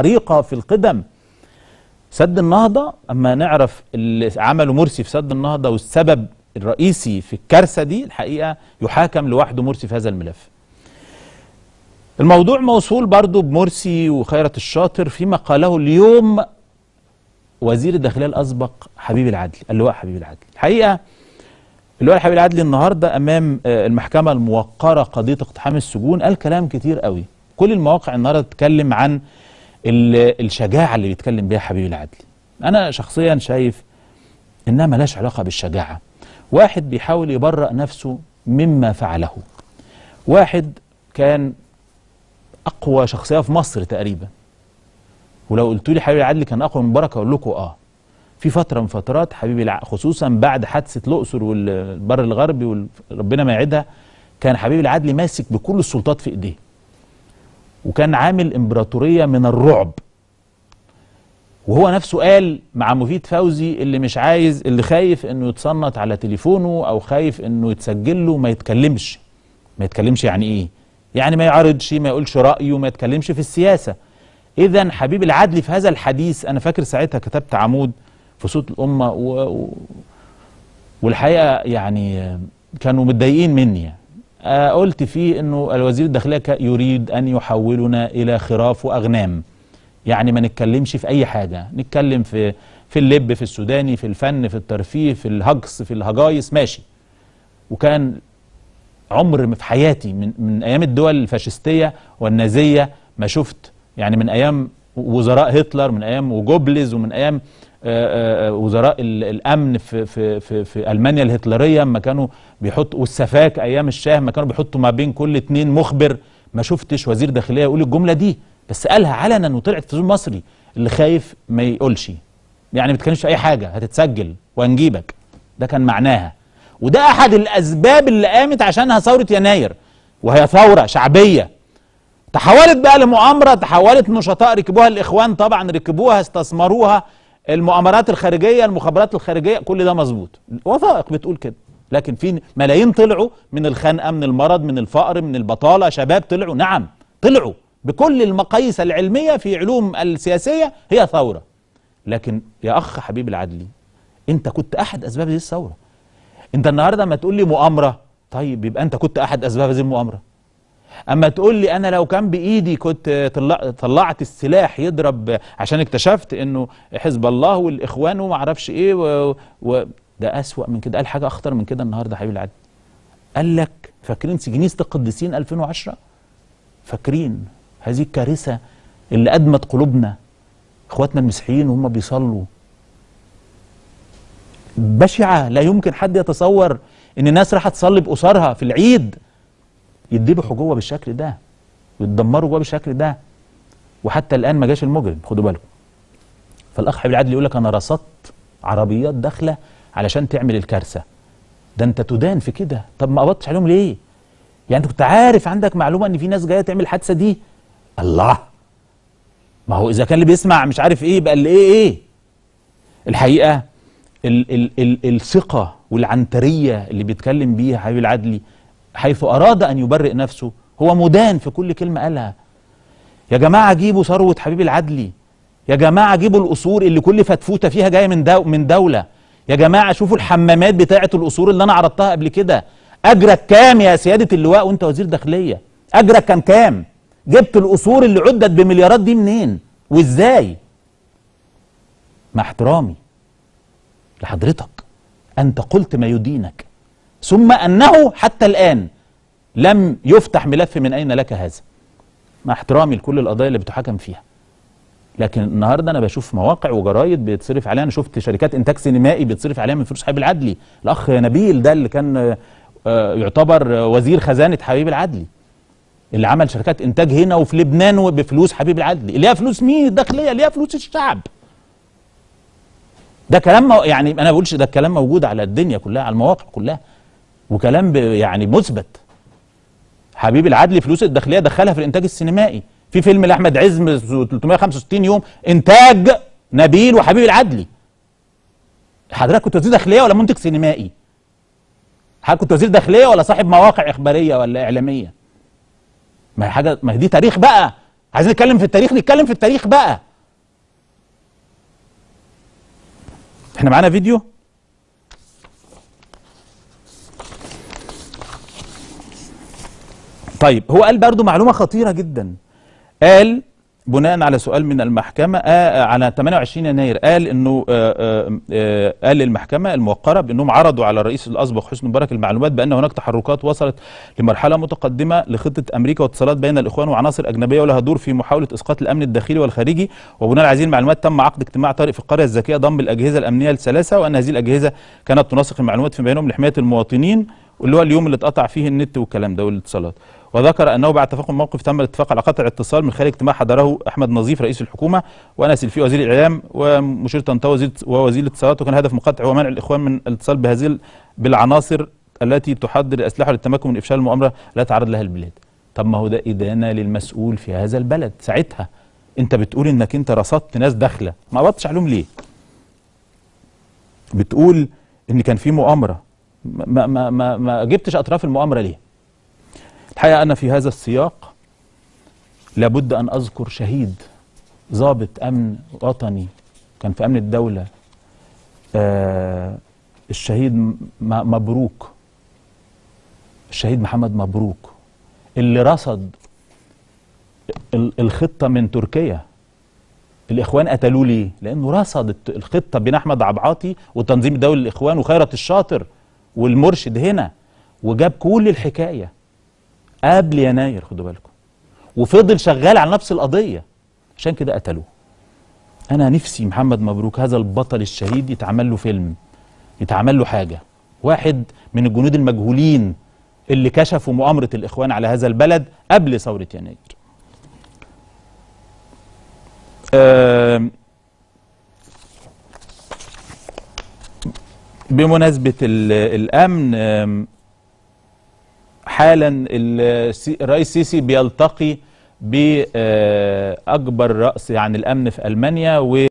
عريقة في القدم سد النهضة أما نعرف اللي عمله مرسي في سد النهضة والسبب الرئيسي في الكارثة دي الحقيقة يحاكم لوحده مرسي في هذا الملف الموضوع موصول برضو بمرسي وخيرة الشاطر فيما قاله اليوم وزير الداخلية الأسبق حبيب العدلي اللواء حبيب العدلي الحقيقة اللواء حبيب العدلي النهاردة أمام آه، المحكمة الموقرة قضية اقتحام السجون قال كلام كتير قوي كل المواقع النهاردة تتكلم عن الشجاعة اللي بيتكلم بيها حبيبي العدلي أنا شخصيا شايف إنها ملاش علاقة بالشجاعة واحد بيحاول يبرأ نفسه مما فعله واحد كان أقوى شخصية في مصر تقريبا ولو قلت لي حبيبي العدلي كان أقوى من بركة أقول لكم آه في فترة من فترات حبيبي خصوصا بعد حادثة الأقصر والبر الغربي وربنا ما يعيدها كان حبيبي العدلي ماسك بكل السلطات في إيديه وكان عامل امبراطورية من الرعب وهو نفسه قال مع مفيد فوزي اللي مش عايز اللي خايف انه يتصنت على تليفونه او خايف انه يتسجل له ما يتكلمش ما يتكلمش يعني ايه يعني ما يعرضش ما يقولش رايه ما يتكلمش في السياسه اذا حبيب العدلي في هذا الحديث انا فاكر ساعتها كتبت عمود في صوت الامه و... و... والحقيقه يعني كانوا متضايقين مني يعني آه، قلت فيه انه الوزير الداخليه يريد ان يحولنا الى خراف واغنام يعني ما نتكلمش في اي حاجه نتكلم في في اللب في السوداني في الفن في الترفيه في الهجص في الهجايس ماشي وكان عمر في حياتي من من ايام الدول الفاشستيه والنازيه ما شفت يعني من ايام وزراء هتلر من ايام وجوبلز ومن ايام آه، آه، آه، وزراء الامن في في في, في المانيا الهتلريه اما كانوا بيحطوا والسفاك ايام الشاه اما كانوا بيحطوا ما بين كل اثنين مخبر ما شفتش وزير داخليه يقول الجمله دي بس قالها علنا وطلعت في مصري اللي خايف ما يقولش يعني ما تكلمش اي حاجه هتتسجل وهنجيبك ده كان معناها وده احد الاسباب اللي قامت عشانها ثوره يناير وهي ثوره شعبيه تحولت بقى لمؤامره تحولت نشطاء ركبوها الاخوان طبعا ركبوها استثمروها المؤامرات الخارجيه المخابرات الخارجيه كل ده مظبوط وثائق بتقول كده لكن في ملايين طلعوا من الخنقه من المرض من الفقر من البطاله شباب طلعوا نعم طلعوا بكل المقاييس العلميه في علوم السياسيه هي ثوره لكن يا اخ حبيب العدلي انت كنت احد اسباب هذه الثوره انت النهارده ما تقول لي مؤامره طيب يبقى انت كنت احد اسباب هذه المؤامره اما تقول لي انا لو كان بايدي كنت طلعت السلاح يضرب عشان اكتشفت انه حزب الله والاخوان وما اعرفش ايه و... و... ده اسوا من كده قال حاجه اخطر من كده النهارده حبيب العدل قال لك فاكرين سجنيس القديسين 2010 فاكرين هذه الكارثه اللي ادمت قلوبنا اخواتنا المسيحيين وهم بيصلوا بشعه لا يمكن حد يتصور ان الناس راح تصلي باسرها في العيد يتذبحوا جوه بالشكل ده ويتدمروا جوه بالشكل ده وحتى الان ما جاش المجرم خدوا بالكم فالاخ حبيب العدل يقول لك انا رصدت عربيات داخله علشان تعمل الكارثه ده انت تدان في كده طب ما قبضتش عليهم ليه يعني انت كنت عارف عندك معلومه ان في ناس جايه تعمل الحادثه دي الله ما هو اذا كان اللي بيسمع مش عارف ايه يبقى اللي ايه ايه الحقيقه ال ال ال الثقه والعنتريه اللي بيتكلم بيها حبيب العدلي حيث أراد أن يبرئ نفسه هو مدان في كل كلمة قالها يا جماعة جيبوا ثروة حبيب العدلي يا جماعة جيبوا القصور اللي كل فتفوتة فيها جاية من, دو من دولة يا جماعة شوفوا الحمامات بتاعة القصور اللي أنا عرضتها قبل كده أجرك كام يا سيادة اللواء وأنت وزير داخلية أجرك كان كام جبت الأصول اللي عدت بمليارات دي منين وإزاي مع احترامي لحضرتك أنت قلت ما يدينك ثم أنه حتى الآن لم يفتح ملف من أين لك هذا مع احترامي لكل القضايا اللي بتحكم فيها لكن النهارده انا بشوف مواقع وجرايد بيتصرف عليها انا شفت شركات انتاج سينمائي بيتصرف عليها من فلوس حبيب العدلي الاخ نبيل ده اللي كان آه، يعتبر وزير خزانه حبيب العدلي اللي عمل شركات انتاج هنا وفي لبنان وبفلوس حبيب العدلي اللي ليها فلوس مين الداخليه اللي ليها فلوس الشعب ده كلام يعني انا بقولش ده الكلام موجود على الدنيا كلها على المواقع كلها وكلام يعني مثبت حبيب العدلي فلوس الداخليه دخلها في الانتاج السينمائي في فيلم لاحمد عزم 365 يوم انتاج نبيل وحبيب العدلي حضرتك كنت وزير داخليه ولا منتج سينمائي حضرتك كنت وزير داخليه ولا صاحب مواقع اخباريه ولا اعلاميه ما هي حاجه ما هي دي تاريخ بقى عايزين نتكلم في التاريخ نتكلم في التاريخ بقى احنا معانا فيديو طيب هو قال برضه معلومة خطيرة جدا قال بناء على سؤال من المحكمة آه, آه، على 28 يناير قال انه آه آه, آه، قال المحكمة الموقرة بانهم عرضوا على الرئيس الاسبق حسني مبارك المعلومات بان هناك تحركات وصلت لمرحلة متقدمة لخطة امريكا واتصالات بين الاخوان وعناصر اجنبية ولها دور في محاولة اسقاط الامن الداخلي والخارجي وبناء على هذه المعلومات تم عقد اجتماع طارئ في القرية الذكية ضم الاجهزة الامنية الثلاثة وان هذه الاجهزة كانت تنسق المعلومات في بينهم لحماية المواطنين واللي هو اليوم اللي اتقطع فيه النت والكلام ده والاتصالات وذكر أنه بعد تفاقم الموقف تم الاتفاق على قطع اتصال من خلال اجتماع حضره أحمد نظيف رئيس الحكومة وانا سلفي وزير الإعلام ومشير وزير ووزير الاتصالات وكان هدف مقاطع ومنع الإخوان من الاتصال بهذه بالعناصر التي تحضر الأسلحة للتمكن من إفشال المؤامرة لا تعرض لها البلاد طب ما هو ده إدانة للمسؤول في هذا البلد ساعتها أنت بتقول أنك أنت رصدت ناس داخلة ما قبضتش عليهم ليه بتقول ان كان في مؤامره ما ما ما, ما جبتش اطراف المؤامره ليه الحقيقة أنا في هذا السياق لابد أن أذكر شهيد ضابط أمن وطني كان في أمن الدولة آه الشهيد مبروك الشهيد محمد مبروك اللي رصد الخطة من تركيا الإخوان قتلوه ليه؟ لأنه رصد الخطة بين أحمد عبعاطي وتنظيم الدولة الإخوان وخيرت الشاطر والمرشد هنا وجاب كل الحكاية قبل يناير خدوا بالكم وفضل شغال على نفس القضيه عشان كده قتلوه انا نفسي محمد مبروك هذا البطل الشهيد يتعمل له فيلم يتعمل له حاجه واحد من الجنود المجهولين اللي كشفوا مؤامره الاخوان على هذا البلد قبل ثوره يناير بمناسبه الامن حالا الرئيس السيسي بيلتقي باكبر راس عن يعني الامن في المانيا و